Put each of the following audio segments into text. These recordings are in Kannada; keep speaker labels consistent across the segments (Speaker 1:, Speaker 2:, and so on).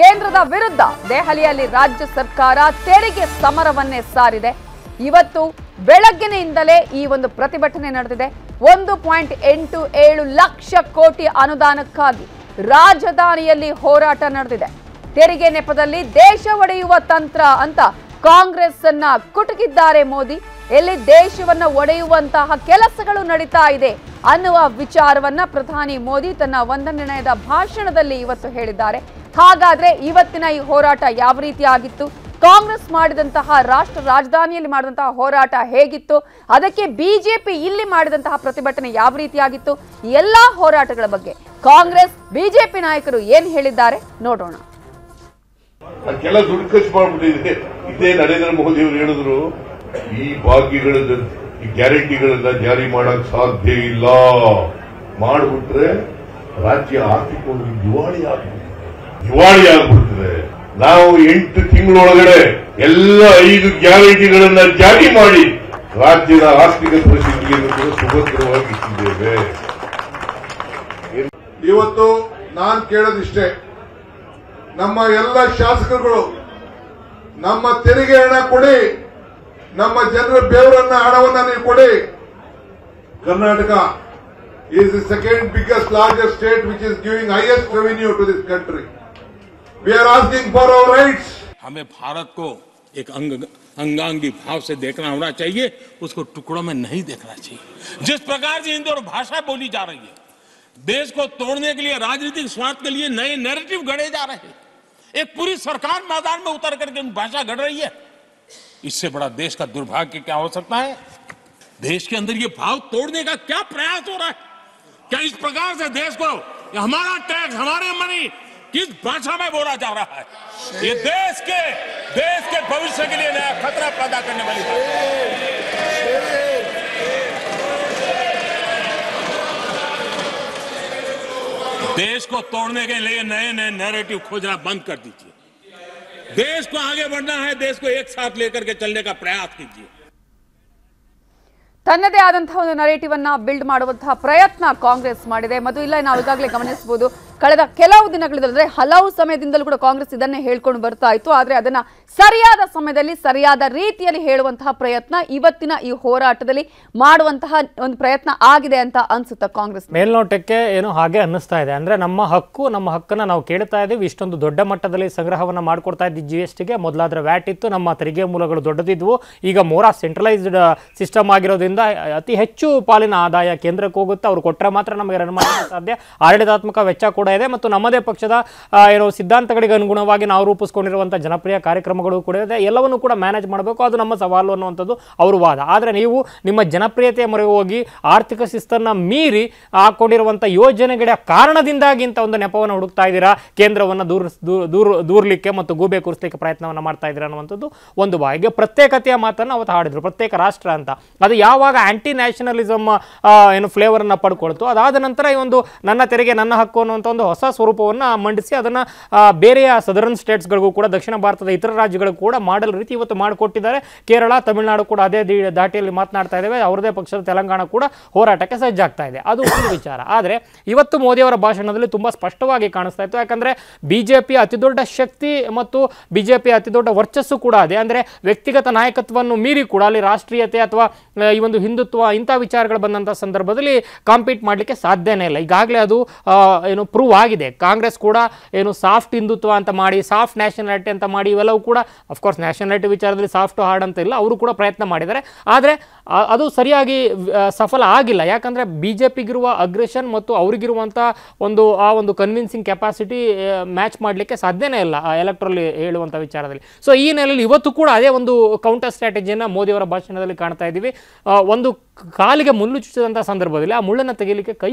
Speaker 1: ಕೇಂದ್ರದ ವಿರುದ್ಧ ದೆಹಲಿಯಲ್ಲಿ ರಾಜ್ಯ ಸರ್ಕಾರ ತೆರಿಗೆ ಸಮರವನ್ನೇ ಸಾರಿದೆ ಇವತ್ತು ಬೆಳಗ್ಗಿನಿಂದಲೇ ಈ ಒಂದು ಪ್ರತಿಭಟನೆ ನಡೆದಿದೆ ಒಂದು ಪಾಯಿಂಟ್ ಎಂಟು ಏಳು ಲಕ್ಷ ಕೋಟಿ ಅನುದಾನಕ್ಕಾಗಿ ರಾಜಧಾನಿಯಲ್ಲಿ ಹೋರಾಟ ನಡೆದಿದೆ ತೆರಿಗೆ ನೆಪದಲ್ಲಿ ದೇಶ ಒಡೆಯುವ ತಂತ್ರ ಅಂತ ಕಾಂಗ್ರೆಸ್ ಅನ್ನ ಕುಟುಕಿದ್ದಾರೆ ಮೋದಿ ಎಲ್ಲಿ ದೇಶವನ್ನ ಒಡೆಯುವಂತಹ ಕೆಲಸಗಳು ನಡೀತಾ ಇದೆ ಅನ್ನುವ ವಿಚಾರವನ್ನ ಪ್ರಧಾನಿ ಮೋದಿ ತನ್ನ ನಿರ್ಣಯದ ಭಾಷಣದಲ್ಲಿ ಇವತ್ತು ಹೇಳಿದ್ದಾರೆ ಹಾಗಾದ್ರೆ ಇವತ್ತಿನ ಈ ಹೋರಾಟ ಯಾವ ರೀತಿ ಆಗಿತ್ತು ಕಾಂಗ್ರೆಸ್ ಮಾಡಿದಂತಹ ರಾಷ್ಟ್ರ ರಾಜಧಾನಿಯಲ್ಲಿ ಮಾಡಿದಂತಹ ಹೋರಾಟ ಹೇಗಿತ್ತು ಅದಕ್ಕೆ ಬಿಜೆಪಿ ಇಲ್ಲಿ ಮಾಡಿದಂತಹ ಪ್ರತಿಭಟನೆ ಯಾವ ರೀತಿ ಆಗಿತ್ತು ಎಲ್ಲಾ ಹೋರಾಟಗಳ ಬಗ್ಗೆ ಕಾಂಗ್ರೆಸ್ ಬಿಜೆಪಿ ನಾಯಕರು ಏನ್ ಹೇಳಿದ್ದಾರೆ ನೋಡೋಣ
Speaker 2: ನರೇಂದ್ರ ಮೋದಿ ಅವರು ಹೇಳಿದ್ರು
Speaker 3: ಈ ಭಾಗ್ಯಗಳ ಗ್ಯಾರಂಟಿಗಳನ್ನ ಜಾರಿ ಮಾಡಕ್ ಸಾಧ್ಯ ಇಲ್ಲ ಮಾಡಿಬಿಟ್ರೆ ರಾಜ್ಯ ಆರ್ಥಿಕವಾಗಿ ದಿವಾಳಿ ಆಗ್ಬಿಟ್ಟು ದಿವಾಳಿ
Speaker 2: ಆಗ್ಬಿಡ್ತದೆ ನಾವು ಎಂಟು ತಿಂಗಳೊಳಗಡೆ ಎಲ್ಲ ಐದು ಗ್ಯಾರಂಟಿಗಳನ್ನ ಜಾರಿ ಮಾಡಿ ರಾಜ್ಯದ ಆರ್ಥಿಕ ಪರಿಸ್ಥಿತಿಯನ್ನು ಕೂಡ ಸುಭದ್ರವಾಗಿ
Speaker 3: ಇವತ್ತು ನಾನು ಕೇಳದಿಷ್ಟೇ ನಮ್ಮ ಎಲ್ಲ ಶಾಸಕರುಗಳು ನಮ್ಮ ತೆರಿಗೆ ಹಣ ಕೊಡಿ ನಮ್ಮ ಜನರ ಬೇವರನ್ನ ಹಣವನ್ನ ನೀವು ಕೊಡಿ Karnataka is the second biggest largest state which is giving highest revenue to this country we are asking for our right हमें भारत को एक अंग अंगांगी भाव से देखना होना चाहिए उसको टुकड़ों में नहीं देखना चाहिए जिस प्रकार से हिंदी और भाषा बोली जा रही है देश को तोड़ने के लिए राजनीतिक स्वार्थ के लिए नए नैरेटिव गढ़े जा रहे हैं एक पूरी सरकार मैदान में उतर करके भाषा गढ़ रही है इससे बड़ा देश का दुर्भाग्य क्या हो सकता है देश के अंदर ये भाव तोड़ने का क्या प्रयास हो रहा है क्या इस प्रकार से देश को हमारा टैक्स हमारे मनी किस 바탕ায় বোরা
Speaker 2: যা রাহা হ এ দেশ কে দেশ কে ভবিষ্যৎ কে লিয়ে নয়া খতরা পাদা করনে বলি
Speaker 3: দেশ কো তোড়নে কে লিয়ে নয়ে নয়ে নারেটিভ খোঁজা বন্ধ কর দিजिए দেশ কো আগে বড়না হ দেশ কো এক সাথ লেকর কে চলনে কা প্রয়াস
Speaker 2: कीजिये
Speaker 1: তন্ন দে আদন্তව নারেটিভවన్నా বিল্ড মাড়ುವಂತ প্ৰয়त्न কাংগ্রেস মাড়দে মতু ইলা ইনা আগাগ্লে গমনিসবদু ಕಳೆದ ಕೆಲವು ದಿನಗಳಿಂದ ಹಲವು ಸಮಯದಿಂದಲೂ ಕೂಡ ಕಾಂಗ್ರೆಸ್ ಇದನ್ನೇ ಹೇಳ್ಕೊಂಡು ಬರ್ತಾ ಇತ್ತು ಆದರೆ ಅದನ್ನ ಸರಿಯಾದ ಸಮಯದಲ್ಲಿ ಸರಿಯಾದ ರೀತಿಯಲ್ಲಿ ಹೇಳುವಂತಹ ಪ್ರಯತ್ನ ಇವತ್ತಿನ ಈ ಹೋರಾಟದಲ್ಲಿ ಮಾಡುವಂತಹ ಒಂದು ಪ್ರಯತ್ನ ಆಗಿದೆ ಅಂತ ಅನ್ಸುತ್ತೆ
Speaker 3: ಕಾಂಗ್ರೆಸ್ ಮೇಲ್ನೋಟಕ್ಕೆ ಏನು ಹಾಗೆ ಅನ್ನಿಸ್ತಾ ಇದೆ ಅಂದ್ರೆ ನಮ್ಮ ಹಕ್ಕು ನಮ್ಮ ಹಕ್ಕನ್ನ ನಾವು ಕೇಳ್ತಾ ಇದ್ದೀವಿ ಇಷ್ಟೊಂದು ದೊಡ್ಡ ಮಟ್ಟದಲ್ಲಿ ಸಂಗ್ರಹವನ್ನ ಮಾಡ್ಕೊಡ್ತಾ ಇದ್ದೀವಿ ಜಿ ಎಸ್ ಟಿಗೆ ಮೊದಲಾದ್ರೆ ವ್ಯಾಟ್ ಇತ್ತು ನಮ್ಮ ತೆರಿಗೆ ಮೂಲಗಳು ದೊಡ್ಡದಿದ್ವು ಈಗ ಮೋರಾ ಸೆಂಟ್ರಲೈಸ್ಡ್ ಸಿಸ್ಟಮ್ ಆಗಿರೋದ್ರಿಂದ ಅತಿ ಹೆಚ್ಚು ಪಾಲಿನ ಆದಾಯ ಕೇಂದ್ರಕ್ಕೆ ಹೋಗುತ್ತೆ ಅವ್ರು ಕೊಟ್ಟರೆ ಮಾತ್ರ ನಮಗೆ ರನ್ ಮಾಡಲು ಸಾಧ್ಯ ಆಡಳಿತಾತ್ಮಕ ವೆಚ್ಚ ಕೂಡ ಇದೆ ಮತ್ತು ನಮ್ಮದೇ ಪಕ್ಷದ ಏನು ಸಿದ್ಧಾಂತಗಳಿಗೆ ಅನುಗುಣವಾಗಿ ನಾವು ರೂಪಿಸ್ಕೊಂಡಿರುವಂಥ ಜನಪ್ರಿಯ ಕಾರ್ಯಕ್ರಮಗಳು ಕೂಡ ಇದೆ ಎಲ್ಲವನ್ನು ಕೂಡ ಮ್ಯಾನೇಜ್ ಮಾಡಬೇಕು ಅದು ನಮ್ಮ ಸವಾಲು ಅನ್ನುವಂಥದ್ದು ಅವರು ವಾದ ಆದರೆ ನೀವು ನಿಮ್ಮ ಜನಪ್ರಿಯತೆಯ ಮೊರೆ ಹೋಗಿ ಆರ್ಥಿಕ ಶಿಸ್ತನ್ನು ಮೀರಿ ಹಾಕ್ಕೊಂಡಿರುವಂಥ ಯೋಜನೆಗಳ ಕಾರಣದಿಂದಾಗಿ ಇಂಥ ಒಂದು ನೆಪವನ್ನು ಹುಡುಕ್ತಾ ಇದ್ದೀರಾ ಕೇಂದ್ರವನ್ನು ದೂರ ದೂರ ದೂರಲಿಕ್ಕೆ ಮತ್ತು ಗೂಬೆ ಕೂರಿಸ್ಲಿಕ್ಕೆ ಪ್ರಯತ್ನವನ್ನು ಮಾಡ್ತಾ ಇದ್ದೀರಾ ಅನ್ನುವಂಥದ್ದು ಒಂದು ಬಾಯಿಗೆ ಪ್ರತ್ಯೇಕತೆಯ ಮಾತನ್ನು ಅವತ್ತು ಹಾಡಿದರು ಪ್ರತ್ಯೇಕ ರಾಷ್ಟ್ರ ಅಂತ ಅದು ಯಾವಾಗ ಆ್ಯಂಟಿ ನ್ಯಾಷನಲಿಸಮ್ ಏನು ಫ್ಲೇವರನ್ನು ಪಡ್ಕೊಳ್ತು ಅದಾದ ನಂತರ ಈ ಒಂದು ನನ್ನ ತೆರಿಗೆ ನನ್ನ ಹಕ್ಕು ಅನ್ನುವಂಥ ಒಂದು ಹೊಸ ಸ್ವರೂಪವನ್ನು ಮಂಡಿಸಿ ಅದನ್ನು ಬೇರೆಯ ಸದರನ್ ಸ್ಟೇಟ್ಸ್ಗಳಿಗೂ ಕೂಡ ದಕ್ಷಿಣ ಭಾರತದ ಇತರ ರಾಜ್ಯಗಳು ಕೂಡ ಮಾಡಲ್ ರೀತಿ ಇವತ್ತು ಮಾಡಿಕೊಟ್ಟಿದ್ದಾರೆ ಕೇರಳ ತಮಿಳುನಾಡು ಕೂಡ ಅದೇ ದಾಟಿಯಲ್ಲಿ ಮಾತನಾಡ್ತಾ ಇದ್ದೇವೆ ಅವರದೇ ಪಕ್ಷದ ತೆಲಂಗಾಣ ಕೂಡ ಹೋರಾಟಕ್ಕೆ ಸಜ್ಜಾಗ್ತಾ ಇದೆ ಅದು ಒಂದು ವಿಚಾರ ಆದರೆ ಇವತ್ತು ಮೋದಿಯವರ ಭಾಷಣದಲ್ಲಿ ತುಂಬ ಸ್ಪಷ್ಟವಾಗಿ ಕಾಣಿಸ್ತಾ ಇತ್ತು ಯಾಕಂದ್ರೆ ಬಿ ಜೆ ಅತಿದೊಡ್ಡ ಶಕ್ತಿ ಮತ್ತು ಬಿಜೆಪಿ ಅತಿ ದೊಡ್ಡ ಅತಿದೊಡ್ಡ ವರ್ಚಸ್ಸು ಕೂಡ ಅದೇ ಅಂದರೆ ವ್ಯಕ್ತಿಗತ ನಾಯಕತ್ವವನ್ನು ಮೀರಿ ಕೂಡ ಅಲ್ಲಿ ರಾಷ್ಟ್ರೀಯತೆ ಅಥವಾ ಈ ಒಂದು ಹಿಂದುತ್ವ ಇಂಥ ವಿಚಾರಗಳು ಬಂದಂಥ ಸಂದರ್ಭದಲ್ಲಿ ಕಾಂಪೀಟ್ ಮಾಡಲಿಕ್ಕೆ ಸಾಧ್ಯನೇ ಇಲ್ಲ ಈಗಾಗಲೇ ಅದು ಏನು ಪ್ರೂವ್ ಆಗಿದೆ ಕಾಂಗ್ರೆಸ್ ಕೂಡ ಏನು ಸಾಫ್ಟ್ ಹಿಂದುತ್ವ ಅಂತ ಮಾಡಿ ಸಾಫ್ಟ್ ನ್ಯಾಷನಾಲಿಟಿ ಅಂತ ಮಾಡಿ ಇವೆಲ್ಲವೂ ಕೂಡ ಅಫ್ಕೋರ್ಸ್ ನ್ಯಾಷನಾಲಿಟಿ ವಿಚಾರದಲ್ಲಿ ಸಾಫ್ಟ್ ಹಾರ್ಡ್ ಅಂತ ಇಲ್ಲ ಅವರು ಕೂಡ ಪ್ರಯತ್ನ ಮಾಡಿದ್ದಾರೆ ಆದರೆ ಅದು ಸರಿಯಾಗಿ ಸಫಲ ಆಗಿಲ್ಲ ಯಾಕಂದರೆ ಬಿ ಜೆ ಪಿಗಿರುವ ಅಗ್ರೆಷನ್ ಮತ್ತು ಅವರಿಗಿರುವಂಥ ಒಂದು ಆ ಒಂದು ಕನ್ವಿನ್ಸಿಂಗ್ ಕೆಪಾಸಿಟಿ ಮ್ಯಾಚ್ ಮಾಡಲಿಕ್ಕೆ ಸಾಧ್ಯನೇ ಇಲ್ಲ ಎಲೆಕ್ಟ್ರಲ್ಲಿ ಹೇಳುವಂಥ ವಿಚಾರದಲ್ಲಿ ಸೊ ಈ ನೆಲೆಯಲ್ಲಿ ಇವತ್ತು ಕೂಡ ಅದೇ ಒಂದು ಕೌಂಟರ್ ಸ್ಟ್ರಾಟಜಿಯನ್ನು ಮೋದಿಯವರ ಭಾಷಣದಲ್ಲಿ ಕಾಣ್ತಾ ಇದ್ದೀವಿ ಒಂದು ಕಾಲಿಗೆ ಮುಳ್ಳು ಚುಚ್ಚಿದಂಥ ಸಂದರ್ಭದಲ್ಲಿ ಆ ಮುಳ್ಳನ್ನು ತೆಗೀಲಿಕ್ಕೆ ಕೈ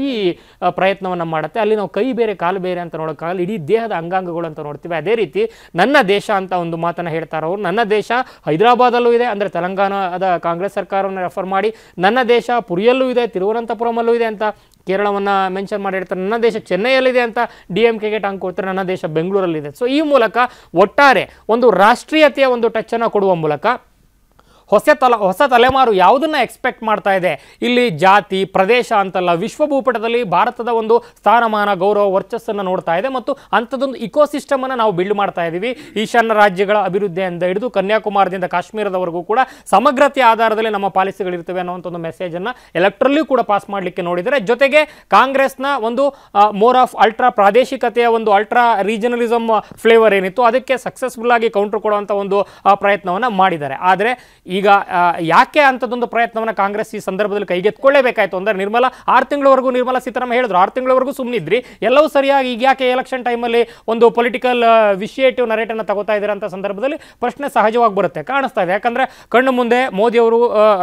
Speaker 3: ಪ್ರಯತ್ನವನ್ನು ಮಾಡುತ್ತೆ ಅಲ್ಲಿ ನಾವು ಕೈ ಬೇರೆ ಕಾಲು ಬೇರೆ ಅಂತ ನೋಡೋಕ್ಕಾಗಲ್ಲ ಇಡೀ ದೇಹದ ಅಂಗಾಂಗಗಳು ಅಂತ ನೋಡ್ತೀವಿ ಅದೇ ರೀತಿ ನನ್ನ ದೇಶ ಅಂತ ಒಂದು ಮಾತನ್ನು ಅವರು ನನ್ನ ದೇಶ ಹೈದರಾಬಾದಲ್ಲೂ ಇದೆ ಅಂದರೆ ತೆಲಂಗಾಣದ ಕಾಂಗ್ರೆಸ್ ಸರ್ಕಾರವನ್ನು ರೆಫರ್ ಮಾಡಿ ನನ್ನ ದೇಶ ಪುರಿಯಲ್ಲೂ ಇದೆ ತಿರುವನಂತಪುರಮಲ್ಲೂ ಇದೆ ಅಂತ ಕೇರಳವನ್ನು ಮೆನ್ಷನ್ ಮಾಡಿ ಹೇಳ್ತಾರೆ ನನ್ನ ದೇಶ ಚೆನ್ನೈಯಲ್ಲಿದೆ ಅಂತ ಡಿ ಕೆ ಕೆಗೆ ಟಾಂಗ್ ಕೊಡ್ತಾರೆ ನನ್ನ ದೇಶ ಬೆಂಗಳೂರಲ್ಲಿದೆ ಸೊ ಈ ಮೂಲಕ ಒಟ್ಟಾರೆ ಒಂದು ರಾಷ್ಟ್ರೀಯತೆಯ ಒಂದು ಟಚ್ಚನ್ನು ಕೊಡುವ ಮೂಲಕ ಹೊಸ ತಲ ಹೊಸ ತಲೆಮಾರು ಯಾವುದನ್ನು ಎಕ್ಸ್ಪೆಕ್ಟ್ ಮಾಡ್ತಾ ಇದೆ ಇಲ್ಲಿ ಜಾತಿ ಪ್ರದೇಶ ಅಂತಲ್ಲ ವಿಶ್ವ ಭೂಪಟದಲ್ಲಿ ಭಾರತದ ಒಂದು ಸ್ಥಾನಮಾನ ಗೌರವ ವರ್ಚಸ್ಸನ್ನು ನೋಡ್ತಾ ಇದೆ ಮತ್ತು ಅಂಥದ್ದೊಂದು ಇಕೋಸಿಸ್ಟಮನ್ನು ನಾವು ಬಿಲ್ಡ್ ಮಾಡ್ತಾ ಇದ್ದೀವಿ ಈಶಾನ್ಯ ರಾಜ್ಯಗಳ ಅಭಿವೃದ್ಧಿಯಿಂದ ಹಿಡಿದು ಕನ್ಯಾಕುಮಾರದಿಂದ ಕಾಶ್ಮೀರದವರೆಗೂ ಕೂಡ ಸಮಗ್ರತೆ ಆಧಾರದಲ್ಲಿ ನಮ್ಮ ಪಾಲಿಸಿಗಳಿರ್ತವೆ ಅನ್ನೋ ಒಂದು ಮೆಸೇಜನ್ನು ಎಲೆಕ್ಟ್ರಲ್ಲೂ ಕೂಡ ಪಾಸ್ ಮಾಡಲಿಕ್ಕೆ ನೋಡಿದರೆ ಜೊತೆಗೆ ಕಾಂಗ್ರೆಸ್ನ ಒಂದು ಮೋರ್ ಆಫ್ ಅಲ್ಟ್ರಾ ಪ್ರಾದೇಶಿಕತೆಯ ಒಂದು ಅಲ್ಟ್ರಾ ರೀಜನಲಿಸಮ್ ಫ್ಲೇವರ್ ಏನಿತ್ತು ಅದಕ್ಕೆ ಸಕ್ಸಸ್ಫುಲ್ ಆಗಿ ಕೌಂಟರ್ ಕೊಡುವಂಥ ಒಂದು ಪ್ರಯತ್ನವನ್ನು ಮಾಡಿದ್ದಾರೆ ಆದರೆ ಈ ಈಗ ಯಾಕೆ ಅಂಥದ್ದೊಂದು ಪ್ರಯತ್ನವನ್ನು ಕಾಂಗ್ರೆಸ್ ಈ ಸಂದರ್ಭದಲ್ಲಿ ಕೈಗೆತ್ಕೊಳ್ಳೇಬೇಕಾಯಿತು ಅಂದರೆ ನಿರ್ಮಲಾ ಆರು ತಿಂಗಳವರೆಗೂ ನಿರ್ಮಲಾ ಸೀತಾರಾಮ ಹೇಳಿದ್ರು ಆರು ತಿಂಗಳವರೆಗೂ ಸುಮ್ಮನಿದ್ರಿ ಎಲ್ಲವೂ ಸರಿಯಾಗಿ ಈಗ ಯಾಕೆ ಎಲೆಕ್ಷನ್ ಟೈಮಲ್ಲಿ ಒಂದು ಪೊಲಿಟಿಕಲ್ ವಿಷಯೇಟಿವ್ ನರೇಟನ್ನು ತಗೋತಾ ಇದ್ದಾರೆ ಅಂತ ಸಂದರ್ಭದಲ್ಲಿ ಪ್ರಶ್ನೆ ಸಹಜವಾಗಿ ಬರುತ್ತೆ ಕಾಣಿಸ್ತಾ ಇದೆ ಯಾಕಂದರೆ ಕಣ್ಣು ಮುಂದೆ ಮೋದಿಯವರು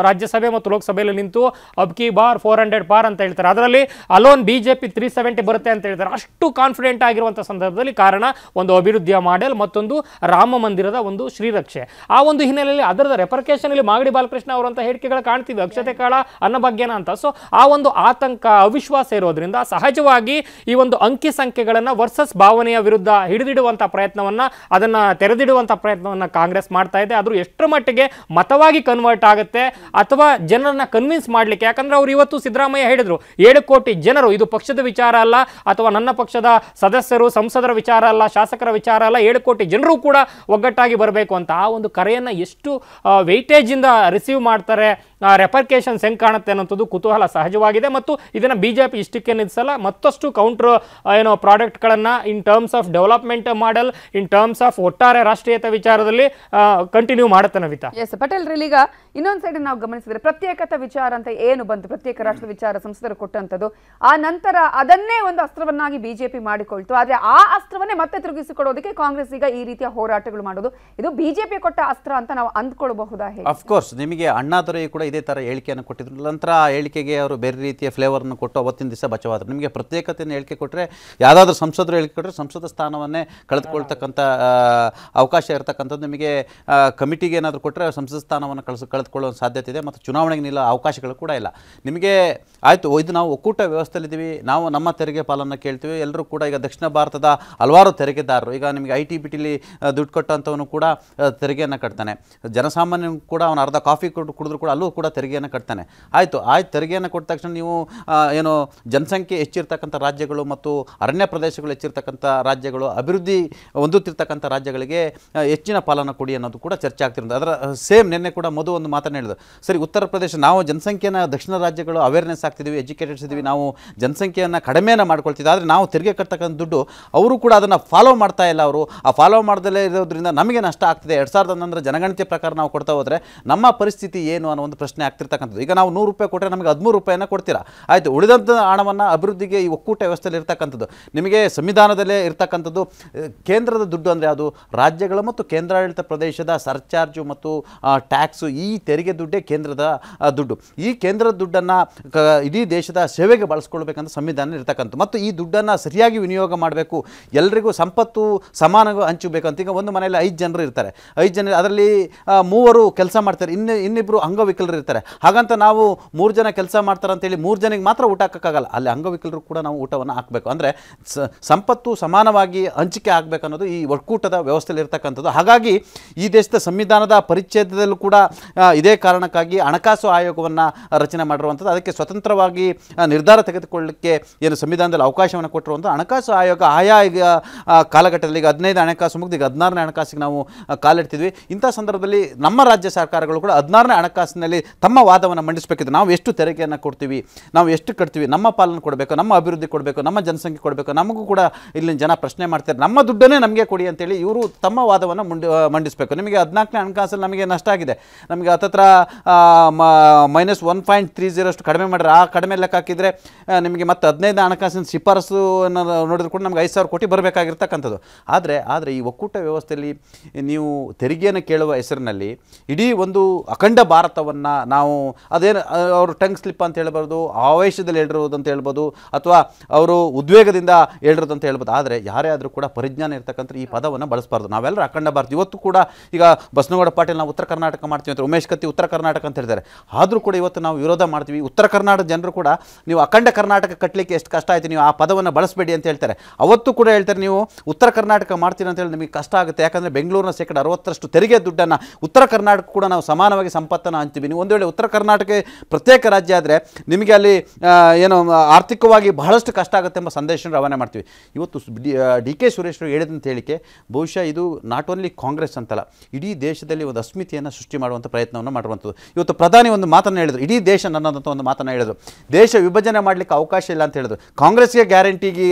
Speaker 3: ರಾಜ್ಯಸಭೆ ಮತ್ತು ಲೋಕಸಭೆಯಲ್ಲಿ ನಿಂತು ಅಬ್ಕಿ ಬಾರ್ ಫೋರ್ ಹಂಡ್ರೆಡ್ ಪಾರ್ ಅಂತ ಹೇಳ್ತಾರೆ ಅದರಲ್ಲಿ alone B J P three seventy ಬರುತ್ತೆ ಅಂತ ಹೇಳ್ತಾರೆ ಅಷ್ಟು ಕಾನ್ಫಿಡೆಂಟ್ ಆಗಿರುವಂಥ ಸಂದರ್ಭದಲ್ಲಿ ಕಾರಣ ಒಂದು ಅಭಿವೃದ್ಧಿಯ ಮಾಡೆಲ್ ಮತ್ತೊಂದು ರಾಮ ಮಂದಿರದ ಒಂದು ಶ್ರೀರಕ್ಷೆ ಆ ಒಂದು ಹಿನ್ನೆಲೆಯಲ್ಲಿ ಅದರದ ರೆಪರ್ಕೇಶನ್ ಅಧಿವೇಶನದಲ್ಲಿ ಮಾಗಡಿ ಬಾಲಕೃಷ್ಣ ಅವರಂತ ಹೇಳಿಕೆಗಳು ಕಾಣ್ತೀವಿ ಅಕ್ಷತೆ ಕಾಳ ಅನ್ನಭಾಗ್ಯನ ಅಂತ ಸೊ ಆ ಒಂದು ಆತಂಕ ಅವಿಶ್ವಾಸ ಇರೋದ್ರಿಂದ ಸಹಜವಾಗಿ ಈ ಒಂದು ಅಂಕಿ ಸಂಖ್ಯೆಗಳನ್ನು ವರ್ಸಸ್ ಭಾವನೆಯ ವಿರುದ್ಧ ಹಿಡಿದಿಡುವಂತ ಪ್ರಯತ್ನವನ್ನ ಅದನ್ನ ತೆರೆದಿಡುವಂಥ ಪ್ರಯತ್ನವನ್ನ ಕಾಂಗ್ರೆಸ್ ಮಾಡ್ತಾ ಇದೆ ಆದರೂ ಎಷ್ಟರ ಮಟ್ಟಿಗೆ ಮತವಾಗಿ ಕನ್ವರ್ಟ್ ಆಗುತ್ತೆ ಅಥವಾ ಜನರನ್ನ ಕನ್ವಿನ್ಸ್ ಮಾಡಲಿಕ್ಕೆ ಯಾಕಂದ್ರೆ ಅವ್ರು ಇವತ್ತು ಸಿದ್ದರಾಮಯ್ಯ ಹೇಳಿದ್ರು ಏಳು ಕೋಟಿ ಜನರು ಇದು ಪಕ್ಷದ ವಿಚಾರ ಅಲ್ಲ ಅಥವಾ ನನ್ನ ಪಕ್ಷದ ಸದಸ್ಯರು ಸಂಸದರ ವಿಚಾರ ಅಲ್ಲ ಶಾಸಕರ ವಿಚಾರ ಅಲ್ಲ ಏಳು ಕೋಟಿ ಜನರು ಕೂಡ ಒಗ್ಗಟ್ಟಾಗಿ ಬರಬೇಕು ಅಂತ ಆ ಒಂದು ಕರೆಯನ್ನು ಎಷ್ಟು ವೆಯ್ಟ್ ಇಂದ ರಿಸೀವ್ ಮಾಡ್ತಾರೆ ರೆಪರ್ಕೇಷನ್ಸ್ ಹೆಂಗೆ ಕಾಣುತ್ತೆ ಅನ್ನೋಂಥದ್ದು ಕುತೂಹಲ ಸಹಜವಾಗಿದೆ ಮತ್ತು ಇದನ್ನು ಬಿ ಜೆ ಪಿ ಇಷ್ಟಕ್ಕೆ ನಿಲ್ಲಿಸಲ್ಲ ಮತ್ತಷ್ಟು ಕೌಂಟ್ರ್ ಏನೋ ಪ್ರಾಡಕ್ಟ್ಗಳನ್ನು in terms of development model in terms of ಒಟ್ಟಾರೆ ರಾಷ್ಟ್ರೀಯತೆ ವಿಚಾರದಲ್ಲಿ ಕಂಟಿನ್ಯೂ ಮಾಡುತ್ತೆ ನವಿತಾ
Speaker 1: ಎಸ್ ಪಟೇಲ್ ಈಗ ಇನ್ನೊಂದು ಸೈಡ್ ನಾವು ಗಮನಿಸಿದ್ರೆ ಪ್ರತ್ಯೇಕತೆ ವಿಚಾರ ಅಂತ ಏನು ಬಂತು ಪ್ರತ್ಯೇಕ ರಾಷ್ಟ್ರ ವಿಚಾರ ಸಂಸದರು ಕೊಟ್ಟಂಥದ್ದು ಆ ನಂತರ ಅದನ್ನೇ ಒಂದು ಅಸ್ತ್ರವನ್ನಾಗಿ ಬಿಜೆಪಿ ಮಾಡಿಕೊಳ್ತು ಆದರೆ ಆ ಅಸ್ತ್ರವನ್ನೇ ಮತ್ತೆ ತಿರುಗಿಸಿಕೊಡೋದಕ್ಕೆ ಕಾಂಗ್ರೆಸ್ ಈಗ ಈ ರೀತಿಯ ಹೋರಾಟಗಳು ಮಾಡೋದು ಇದು ಬಿಜೆಪಿ ಕೊಟ್ಟ ಅಸ್ತ್ರ ಅಂತ ನಾವು ಅಂದ್ಕೊಳ್ಬಹುದಾ
Speaker 2: ಅಫ್ಕೋರ್ಸ್ ನಿಮಗೆ ಅಣ್ಣಾದೊರೆಯು ಕೂಡ ಇದೇ ಥರ ಹೇಳಿಕೆಯನ್ನು ಕೊಟ್ಟಿದ್ರು ನಂತರ ಆ ಹೇಳಿಕೆಗೆ ಅವರು ಬೇರೆ ರೀತಿಯ ಫ್ಲೇವರನ್ನು ಕೊಟ್ಟು ಅವತ್ತಿನ ದಿವಸ ಬಚವಾದರು ನಿಮಗೆ ಪ್ರತ್ಯೇಕತೆಯನ್ನು ಹೇಳಿಕೆ ಕೊಟ್ಟರೆ ಯಾವುದಾದ್ರೂ ಸಂಸದರು ಹೇಳಿಕೆ ಕೊಟ್ಟರೆ ಸಂಸದ ಸ್ಥಾನವನ್ನೇ ಕಳೆದುಕೊಳ್ತಕ್ಕಂಥ ಅವಕಾಶ ಇರತಕ್ಕಂಥದ್ದು ನಿಮಗೆ ಕಮಿಟಿಗೆ ಏನಾದರೂ ಕೊಟ್ಟರೆ ಸಂಸದ ಸ್ಥಾನವನ್ನು ಕಳಿಸ್ ಕಳೆದುಕೊಳ್ಳೋ ಸಾಧ್ಯತೆ ಇದೆ ಮತ್ತು ಚುನಾವಣೆಗೆ ನಿಲ್ಲ ಅವಕಾಶಗಳು ಕೂಡ ಇಲ್ಲ ನಿಮಗೆ ಆಯಿತು ಇದು ನಾವು ಒಕ್ಕೂಟ ವ್ಯವಸ್ಥೆಯಲ್ಲಿದ್ದೀವಿ ನಾವು ನಮ್ಮ ತೆರಿಗೆ ಪಾಲನ್ನು ಕೇಳ್ತೀವಿ ಎಲ್ಲರೂ ಕೂಡ ಈಗ ದಕ್ಷಿಣ ಭಾರತದ ಹಲವಾರು ತೆರಿಗೆದಾರರು ಈಗ ನಿಮಗೆ ಐ ಟಿ ಬಿ ಟಿಲಿ ದುಡ್ಡು ಕೊಟ್ಟಂಥವನು ಕೂಡ ತೆರಿಗೆಯನ್ನು ಕಟ್ತಾನೆ ಜನಸಾಮಾನ್ಯ ಕೂಡ ಅವನು ಅರ್ಧ ಕಾಫಿ ಕುಡಿದ್ರು ಕೂಡ ಅಲ್ಲೂ ಕೂಡ ತೆರಿಗೆಯನ್ನು ಕಟ್ತಾನೆ ಆಯಿತು ಆಯ್ತು ತೆರಿಗೆಯನ್ನು ಕೊಟ್ಟ ತಕ್ಷಣ ನೀವು ಏನು ಜನಸಂಖ್ಯೆ ಹೆಚ್ಚಿರ್ತಕ್ಕಂಥ ರಾಜ್ಯಗಳು ಮತ್ತು ಅರಣ್ಯ ಪ್ರದೇಶಗಳು ಹೆಚ್ಚಿರ್ತಕ್ಕಂಥ ರಾಜ್ಯಗಳು ಅಭಿವೃದ್ಧಿ ಹೊಂದುತ್ತಿರ್ತಕ್ಕಂಥ ರಾಜ್ಯಗಳಿಗೆ ಹೆಚ್ಚಿನ ಪಾಲನ ಕೊಡಿ ಅನ್ನೋದು ಕೂಡ ಚರ್ಚೆ ಆಗ್ತಿರೋದು ಅದರ ಸೇಮ್ ನಿನ್ನೆ ಕೂಡ ಮಧು ಒಂದು ಮಾತನ್ನು ಹೇಳಿದ್ರು ಸರಿ ಉತ್ತರ ಪ್ರದೇಶ ನಾವು ಜನಸಂಖ್ಯೆನ ದಕ್ಷಿಣ ರಾಜ್ಯಗಳು ಅವೇರ್ನೆಸ್ ಆಗ್ತಿದ್ದೀವಿ ಎಜುಕೇಟೆಡ್ಸ್ ಇದ್ದೀವಿ ನಾವು ಜನಸಂಖ್ಯೆಯನ್ನು ಕಡಿಮೆಯನ್ನು ಮಾಡ್ಕೊಳ್ತಿದ್ದೆ ಆದರೆ ನಾವು ತೆರಿಗೆ ಕಟ್ತಕ್ಕಂಥ ದುಡ್ಡು ಅವರು ಕೂಡ ಅದನ್ನು ಫಾಲೋ ಮಾಡ್ತಾ ಇಲ್ಲ ಅವರು ಆ ಫಾಲೋ ಮಾಡದಲ್ಲೇ ಇರೋದ್ರಿಂದ ನಮಗೆ ನಷ್ಟ ಆಗ್ತಿದೆ ಎರಡು ಸಾವಿರದ ಹನ್ನೊಂದರ ಜನಗಣತಿ ಪ್ರಕಾರ ನಾವು ಕೊಡ್ತಾ ಹೋದರೆ ನಮ್ಮ ಪರಿಸ್ಥಿತಿ ಏನು ಅನ್ನೋ ಒಂದು ಪ್ರಶ್ನೆ ಆಗ್ತಿರ್ತಕ್ಕಂಥದ್ದು ಈಗ ನಾವು ನೂರು ರೂಪಾಯಿ ಕೊಟ್ಟರೆ ನಮಗೆ ಹದಿಮೂರು ರೂಪಾಯಿನ ಕೊಡ್ತೀರಾ ಆಯಿತು ಉಳಿದಂಥ ಹಣವನ್ನು ಅಭಿವೃದ್ಧಿಗೆ ಈ ಒಕ್ಕೂಟ ವ್ಯವಸ್ಥೆಯಲ್ಲಿ ಇರ್ತಕ್ಕಂಥದ್ದು ನಿಮಗೆ ಸಂವಿಧಾನದಲ್ಲೇ ಇರ್ತಕ್ಕಂಥದ್ದು ಕೇಂದ್ರದ ದುಡ್ಡು ಅಂದರೆ ಅದು ರಾಜ್ಯಗಳ ಮತ್ತು ಕೇಂದ್ರಾಡಳಿತ ಪ್ರದೇಶದ ಸರ್ಚಾರ್ಜು ಮತ್ತು ಟ್ಯಾಕ್ಸು ಈ ತೆರಿಗೆ ದುಡ್ಡೇ ಕೇಂದ್ರದ ದುಡ್ಡು ಈ ಕೇಂದ್ರದ ದುಡ್ಡನ್ನು ಇಡೀ ದೇಶದ ಸೇವೆಗೆ ಬಳಸ್ಕೊಳ್ಬೇಕಂತ ಸಂವಿಧಾನ ಇರ್ತಕ್ಕಂಥ ಮತ್ತು ಈ ದುಡ್ಡನ್ನು ಸರಿಯಾಗಿ ವಿನಿಯೋಗ ಮಾಡಬೇಕು ಎಲ್ರಿಗೂ ಸಂಪತ್ತು ಹಂಚಬೇಕು ಅಂತ ಈಗ ಒಂದು ಮನೆಯಲ್ಲಿ ಐದು ಜನರು ಇರ್ತಾರೆ ಐದು ಜನ ಅದರಲ್ಲಿ ಮೂವರು ಕೆಲಸ ಮಾಡ್ತಾರೆ ಇನ್ನು ಇನ್ನಿಬ್ಬರು ಅಂಗವಿಕಲರು ಇರ್ತಾರೆ ಹಾಗಂತ ನಾವು ಮೂರು ಜನ ಕೆಲಸ ಮಾಡ್ತಾರೆ ಅಂತೇಳಿ ಮೂರು ಜನಕ್ಕೆ ಮಾತ್ರ ಊಟ ಹಾಕೋಕ್ಕಾಗಲ್ಲ ಅಲ್ಲಿ ಅಂಗವಿಕಲರು ಕೂಡ ನಾವು ಊಟವನ್ನು ಹಾಕಬೇಕು ಅಂದರೆ ಸಂಪತ್ತು ಸಮಾನವಾಗಿ ಹಂಚಿಕೆ ಅನ್ನೋದು ಈ ಒಕ್ಕೂಟದ ವ್ಯವಸ್ಥೆಯಲ್ಲಿ ಇರ್ತಕ್ಕಂಥದ್ದು ಹಾಗಾಗಿ ಈ ದೇಶದ ಸಂವಿಧಾನದ ಪರಿಚ್ಛೇದದಲ್ಲೂ ಕೂಡ ಇದೇ ಕಾರಣಕ್ಕಾಗಿ ಹಣಕಾಸು ಆಯೋಗವನ್ನು ರಚನೆ ಮಾಡಿರುವಂಥದ್ದು ಅದಕ್ಕೆ ಸ್ವತಂತ್ರವಾಗಿ ನಿರ್ಧಾರ ತೆಗೆದುಕೊಳ್ಳಲಿಕ್ಕೆ ಏನು ಸಂವಿಧಾನದಲ್ಲಿ ಅವಕಾಶವನ್ನು ಕೊಟ್ಟಿರುವಂಥ ಹಣಕಾಸು ಆಯೋಗ ಆಯಾ ಈಗ ಕಾಲಘಟ್ಟದಲ್ಲಿ ಈಗ ಹದಿನೈದು ಹಣಕಾಸು ಮುಗಿದು ಈಗ ಹದಿನಾರನೇ ಹಣಕಾಸಿಗೆ ನಾವು ಕಾಲಿಡ್ತಿದ್ವಿ ಇಂಥ ಸಂದರ್ಭದಲ್ಲಿ ನಮ್ಮ ರಾಜ್ಯ ಸರ್ಕಾರಗಳು ಕೂಡ ಹದಿನಾರನೇ ಹಣಕಾಸಿನಲ್ಲಿ ತಮ್ಮ ವಾದವನ್ನು ಮಂಡಿಸಬೇಕಿದ್ರೆ ನಾವು ಎಷ್ಟು ತೆರಿಗೆಯನ್ನು ಕೊಡ್ತೀವಿ ನಾವು ಎಷ್ಟು ಕಟ್ತೀವಿ ನಮ್ಮ ಪಾಲನ್ನು ಕೊಡಬೇಕು ನಮ್ಮ ಅಭಿವೃದ್ಧಿ ಕೊಡಬೇಕು ನಮ್ಮ ಜನಸಂಖ್ಯೆ ಕೊಡಬೇಕು ನಮಗೂ ಕೂಡ ಇಲ್ಲಿನ ಜನ ಪ್ರಶ್ನೆ ಮಾಡ್ತಾರೆ ನಮ್ಮ ದುಡ್ಡನ್ನೇ ನಮಗೆ ಕೊಡಿ ಅಂತೇಳಿ ಇವರು ತಮ್ಮ ವಾದವನ್ನು ಮುಂಡಿ ಮಂಡಿಸಬೇಕು ನಿಮಗೆ ಹದಿನಾಲ್ಕನೇ ಹಣಕಾಸಲ್ಲಿ ನಮಗೆ ನಷ್ಟ ಆಗಿದೆ ನಮಗೆ ಹತ್ತತ್ರ minus one point three zero ಅಷ್ಟು ಕಡಿಮೆ ಮಾಡಿದ್ರೆ ಆ ಕಡಿಮೆ ಲೆಕ್ಕ ಹಾಕಿದರೆ ನಿಮಗೆ ಮತ್ತೆ ಹದಿನೈದು ಹಣಕಾಸಿನ ಶಿಫಾರಸು ನೋಡಿದ್ರು ಕೂಡ ನಮ್ಗೆ ಐದು ಸಾವಿರ ಕೋಟಿ ಬರಬೇಕಾಗಿರ್ತಕ್ಕಂಥದ್ದು ಆದರೆ ಆದರೆ ಈ ಒಕ್ಕೂಟ ವ್ಯವಸ್ಥೆಯಲ್ಲಿ ನೀವು ತೆರಿಗೆಯನ್ನು ಕೇಳುವ ಹೆಸರಿನಲ್ಲಿ ಇಡೀ ಒಂದು ಅಖಂಡ ಭಾರತವನ್ನು ನಾವು ಅದೇನು ಅವರು ಟಂಗ್ ಸ್ಲಿಪ್ ಅಂತ ಹೇಳ್ಬಾರ್ದು ಆವೇಶದಲ್ಲಿ ಹೇಳಿರೋದು ಅಂತ ಹೇಳ್ಬೋದು ಅಥವಾ ಅವರು ಉದ್ವೇಗದಿಂದ ಹೇಳಿರೋದು ಅಂತ ಹೇಳ್ಬೋದು ಆದರೆ ಯಾರೇ ಆದರೂ ಕೂಡ ಪರಿಜ್ಞಾನ ಇರ್ತಕ್ಕಂಥ ಈ ಪದವನ್ನು ಬಳಸಬಾರ್ದು ನಾವೆಲ್ಲರೂ ಅಖಂಡ ಭಾರತ ಇವತ್ತು ಕೂಡ ಈಗ ಬಸನಗೌಡ ಪಾಟೀಲ್ ನಾವು ಉತ್ತರ ಕರ್ನಾಟಕ ಮಾಡ್ತೀವಿ ಅಂತ ಉಮೇಶ್ ಕತ್ತಿ ಉತ್ತರ ಕರ್ನಾಟಕ ಅಂತ ಹೇಳ್ತಾರೆ ಆದರೂ ಕೂಡ ಇವತ್ತು ನಾವು ವಿರೋಧ ಮಾಡ್ತೀವಿ ಉತ್ತರ ಕರ್ನಾಟಕ ಜನರು ಕೂಡ ನೀವು ಅಖಂಡ ಕರ್ನಾಟಕ ಕಟ್ಟಲಿಕ್ಕೆ ಎಷ್ಟು ಕಷ್ಟ ಆಯಿತು ನೀವು ಆ ಪದವನ್ನು ಬಳಸಬೇಡಿ ಅಂತ ಹೇಳ್ತಾರೆ ಅವತ್ತು ಕೂಡ ಹೇಳ್ತಾರೆ ನೀವು ಉತ್ತರ ಕರ್ನಾಟಕ ಮಾಡ್ತೀರಿ ಅಂತ ಹೇಳಿ ನಿಮಗೆ ಕಷ್ಟ ಆಗುತ್ತೆ ಯಾಕಂದರೆ ಬೆಂಗಳೂರಿನ ಶೇಕಡ ಅರವತ್ತರಷ್ಟು ತೆರಿಗೆ ದುಡ್ಡನ್ನು ಉತ್ತರ ಕರ್ನಾಟಕ ಕೂಡ ನಾವು ಸಮಾನವಾಗಿ ಸಂಪತ್ತನ್ನು ಹಂಚ್ತೀವಿ ನೀವು ಒಂದು ವೇಳೆ ಉತ್ತರ ಕರ್ನಾಟಕ ಪ್ರತ್ಯೇಕ ರಾಜ್ಯ ಆದರೆ ನಿಮಗೆ ಅಲ್ಲಿ ಏನು ಆರ್ಥಿಕವಾಗಿ ಬಹಳಷ್ಟು ಕಷ್ಟ ಆಗುತ್ತೆ ಎಂಬ ಸಂದೇಶ ರವಾನೆ ಮಾಡ್ತೀವಿ ಇವತ್ತು ಡಿ ಕೆ ಸುರೇಶ್ರು ಹೇಳಿದಂತ ಹೇಳಿಕೆ ಬಹುಶಃ ಇದು ನಾಟ್ ಓನ್ಲಿ ಕಾಂಗ್ರೆಸ್ ಅಂತಲ್ಲ ಇಡೀ ದೇಶದಲ್ಲಿ ಒಂದು ಅಸ್ಮಿತೆಯನ್ನು ಸೃಷ್ಟಿ ಮಾಡುವಂಥ ಪ್ರಯತ್ನವನ್ನು ಮಾಡುವಂಥದ್ದು ಇವತ್ತು ಪ್ರಧಾನಿ ಒಂದು ಮಾತನ್ನು ಹೇಳಿದರು ಇಡೀ ದೇಶ ನನ್ನದಂಥ ಒಂದು ಮಾತನ್ನು ಹೇಳಿದರು ದೇಶ ವಿಭಜನೆ ಮಾಡಲಿಕ್ಕೆ ಅವಕಾಶ ಇಲ್ಲ ಅಂತ ಹೇಳಿದ್ರು ಕಾಂಗ್ರೆಸ್ಗೆ ಗ್ಯಾರಂಟಿಗೆ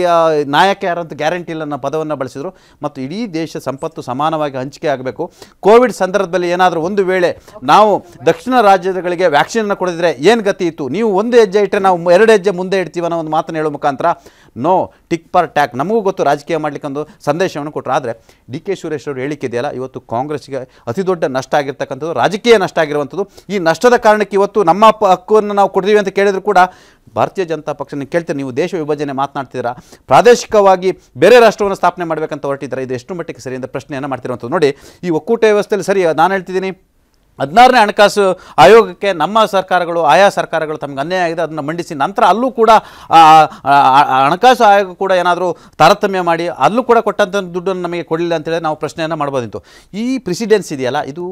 Speaker 2: ನಾಯಕ ಯಾರಂತ ಗ್ಯಾರಂಟಿ ಇಲ್ಲ ಅನ್ನೋ ಪದವನ್ನು ಬಳಸಿದರು ಮತ್ತು ಇಡೀ ದೇಶ ಸಂಪತ್ತು ಸಮಾನವಾಗಿ ಹಂಚಿಕೆ ಆಗಬೇಕು ಕೋವಿಡ್ ಸಂದರ್ಭದಲ್ಲಿ ಏನಾದರೂ ಒಂದು ವೇಳೆ ನಾವು ದಕ್ಷಿಣ ರಾಜ್ಯ ರಾಜ್ಯಗಳಿಗೆ ವ್ಯಾಕ್ಸಿನನ್ನು ಕೊಡಿದರೆ ಏನು ಗತಿ ಇತ್ತು ನೀವು ಒಂದು ಹೆಜ್ಜೆ ಇಟ್ಟರೆ ನಾವು ಎರಡು ಹೆಜ್ಜೆ ಮುಂದೆ ಇಡ್ತೀವಿ ಅನ್ನೋ ಒಂದು ಮಾತನ್ನು ಹೇಳೋ ಮುಖಾಂತರ ನೋ ಟಿಕ್ ಪರ್ ಟ್ಯಾಕ್ ನಮಗೂ ಗೊತ್ತು ರಾಜಕೀಯ ಮಾಡಲಿಕ್ಕೆ ಒಂದು ಸಂದೇಶವನ್ನು ಕೊಟ್ಟರು ಆದರೆ ಡಿ ಕೆ ಸುರೇಶ್ ಅವರು ಇದೆಯಲ್ಲ ಇವತ್ತು ಕಾಂಗ್ರೆಸ್ಗೆ ಅತಿ ದೊಡ್ಡ ನಷ್ಟ ಆಗಿರ್ತಕ್ಕಂಥದ್ದು ರಾಜಕೀಯ ನಷ್ಟ ಆಗಿರುವಂಥದ್ದು ಈ ನಷ್ಟದ ಕಾರಣಕ್ಕೆ ಇವತ್ತು ನಮ್ಮ ಹಕ್ಕನ್ನು ನಾವು ಕೊಡ್ತೀವಿ ಅಂತ ಕೇಳಿದ್ರು ಕೂಡ ಭಾರತೀಯ ಜನತಾ ಪಕ್ಷನ ಕೇಳ್ತೀರಿ ನೀವು ದೇಶ ವಿಭಜನೆ ಮಾತನಾಡ್ತಿದ್ದೀರಾ ಪ್ರಾದೇಶಿಕವಾಗಿ ಬೇರೆ ರಾಷ್ಟ್ರವನ್ನು ಸ್ಥಾಪನೆ ಮಾಡಬೇಕಂತ ಹೊರಟಿದ್ದಾರೆ ಇದು ಎಷ್ಟು ಮಟ್ಟಿಗೆ ಸರಿ ಅಂತ ಪ್ರಶ್ನೆಯನ್ನು ಮಾಡ್ತಿರುವಂಥದ್ದು ನೋಡಿ ಈ ಒಕ್ಕೂಟ ವ್ಯವಸ್ಥೆಯಲ್ಲಿ ಸರಿ ನಾನು ಹೇಳ್ತಿದ್ದೀನಿ ಹದಿನಾರನೇ ಹಣಕಾಸು ಆಯೋಗಕ್ಕೆ ನಮ್ಮ ಸರ್ಕಾರಗಳು ಆಯಾ ಸರ್ಕಾರಗಳು ತಮಗೆ ಅನ್ಯಾಯ ಆಗಿದೆ ಅದನ್ನು ಮಂಡಿಸಿ ನಂತರ ಅಲ್ಲೂ ಕೂಡ ಹಣಕಾಸು ಆಯೋಗ ಕೂಡ ಏನಾದರೂ ತಾರತಮ್ಯ ಮಾಡಿ ಅಲ್ಲೂ ಕೂಡ ಕೊಟ್ಟಂಥ ದುಡ್ಡನ್ನು ನಮಗೆ ಕೊಡಲಿಲ್ಲ ಅಂತೇಳಿ ನಾವು ಪ್ರಶ್ನೆಯನ್ನು ಮಾಡ್ಬೋದಿತ್ತು ಈ ಪ್ರೆಸಿಡೆನ್ಸ್ ಇದೆಯಲ್ಲ ಇದು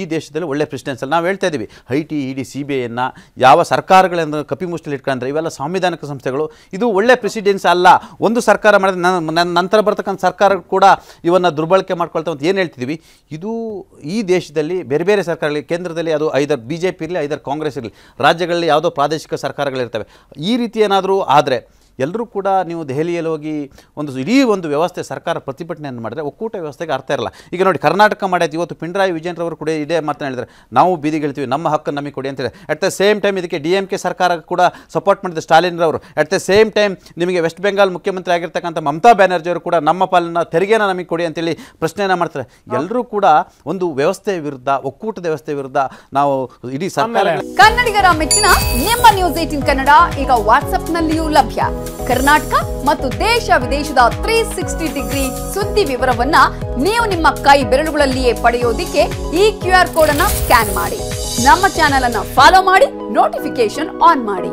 Speaker 2: ಈ ದೇಶದಲ್ಲಿ ಒಳ್ಳೆ ಪ್ರೆಸಿಡೆನ್ಸ್ ಅಲ್ಲಿ ನಾವು ಹೇಳ್ತಾ ಇದ್ದೀವಿ I T E D C B ಐನ ಯಾವ ಸರ್ಕಾರಗಳನ್ನು ಕಪಿಮುಷ್ಟಿಲಿ ಇಟ್ಕೊಂಡ್ರೆ ಇವೆಲ್ಲ ಸಾಂವಿಧಾನಿಕ ಸಂಸ್ಥೆಗಳು ಇದು ಒಳ್ಳೆ ಪ್ರೆಸಿಡೆನ್ಸ್ ಅಲ್ಲ ಒಂದು ಸರ್ಕಾರ ಮಾಡಿದ ನಂತರ ಬರ್ತಕ್ಕಂಥ ಸರ್ಕಾರ ಕೂಡ ಇವನ್ನು ದುರ್ಬಳಕೆ ಮಾಡ್ಕೊಳ್ತಾ ಅಂತ ಏನು ಹೇಳ್ತಿದ್ದೀವಿ ಇದು ಈ ದೇಶದಲ್ಲಿ ಬೇರೆ ಬೇರೆ ಸರ್ಕಾರ ಕೇಂದ್ರದಲ್ಲಿ ಅದು ಐದರ್ ಬಿ ಜೆ ಪಿ ಇರಲಿ ಐದರ್ ಕಾಂಗ್ರೆಸ್ ಇರಲಿ ರಾಜ್ಯಗಳಲ್ಲಿ ಯಾವುದೋ ಪ್ರಾದೇಶಿಕ ಸರ್ಕಾರಗಳಿರ್ತವೆ ಈ ರೀತಿ ಏನಾದರೂ ಆದರೆ ಎಲ್ಲರೂ ಕೂಡ ನೀವು ದೆಹಲಿಯಲ್ಲಿ ಹೋಗಿ ಒಂದು ಇಡೀ ಒಂದು ವ್ಯವಸ್ಥೆ ಸರ್ಕಾರ ಪ್ರತಿಭಟನೆಯನ್ನು ಮಾಡಿದರೆ ಒಕ್ಕೂಟ ವ್ಯವಸ್ಥೆಗೆ ಅರ್ಥ ಇರಲ್ಲ ಈಗ ನೋಡಿ ಕರ್ನಾಟಕ ಮಾಡೈತೆ ಇವತ್ತು ಪಿಣರಾಯಿ ವಿಜಯನ್ರವರು ಕೂಡ ಇದೇ ಮಾತನಾಡಿದರೆ ನಾವು ಬೀದಿಗಿಳ್ತೀವಿ ನಮ್ಮ ಹಕ್ಕನ್ನು ನಮಗೆ ಕೊಡಿ ಅಂತೇಳಿ ಅಟ್ ದ ಸೇಮ್ ಟೈಮ್ ಇದಕ್ಕೆ ಡಿ ಎಂ ಕೆ ಸರ್ಕಾರ ಕೂಡ ಸಪೋರ್ಟ್ ಮಾಡಿದ ಸ್ಟಾಲಿನ್ರವರು ಅಟ್ ದ ಸೇಮ್ ಟೈಮ್ ನಿಮಗೆ ವೆಸ್ಟ್ ಬೆಂಗಾಲ್ ಮುಖ್ಯಮಂತ್ರಿ ಆಗಿರ್ತಕ್ಕಂಥ ಮಮತಾ ಬ್ಯಾನರ್ಜಿ ಅವರು ಕೂಡ ನಮ್ಮ ಪಾಲನ್ನ ತೆರಿಗೆನ ನಮಗೆ ಕೊಡಿ ಅಂತೇಳಿ ಪ್ರಶ್ನೆಯನ್ನು ಮಾಡ್ತಾರೆ ಎಲ್ಲರೂ ಕೂಡ ಒಂದು ವ್ಯವಸ್ಥೆ ವಿರುದ್ಧ ಒಕ್ಕೂಟದ ವ್ಯವಸ್ಥೆ ವಿರುದ್ಧ ನಾವು ಇಡೀ ಸರ್ಕಾರ
Speaker 1: ಕನ್ನಡಿಗರ ಮೆಚ್ಚಿನ ನಿಮ್ಮ ನ್ಯೂಸ್ ಏಟಿನ್ ಕನ್ನಡ ಈಗ ವಾಟ್ಸಪ್ನಲ್ಲಿಯೂ ಲಭ್ಯ ಕರ್ನಾಟಕ ಮತ್ತು ದೇಶ ವಿದೇಶದ ತ್ರೀ ಸಿಕ್ಸ್ಟಿ ಡಿಗ್ರಿ ಸುದ್ದಿ ವಿವರವನ್ನ ನೀವು ನಿಮ್ಮ ಕೈ ಬೆರಳುಗಳಲ್ಲಿಯೇ ಪಡೆಯೋದಿಕ್ಕೆ ಈ ಕ್ಯೂ ಆರ್ ಕೋಡ್ ಅನ್ನ ಸ್ಕ್ಯಾನ್ ಮಾಡಿ ನಮ್ಮ ಚಾನೆಲ್ ಅನ್ನ ಫಾಲೋ ಮಾಡಿ ನೋಟಿಫಿಕೇಶನ್ ಆನ್ ಮಾಡಿ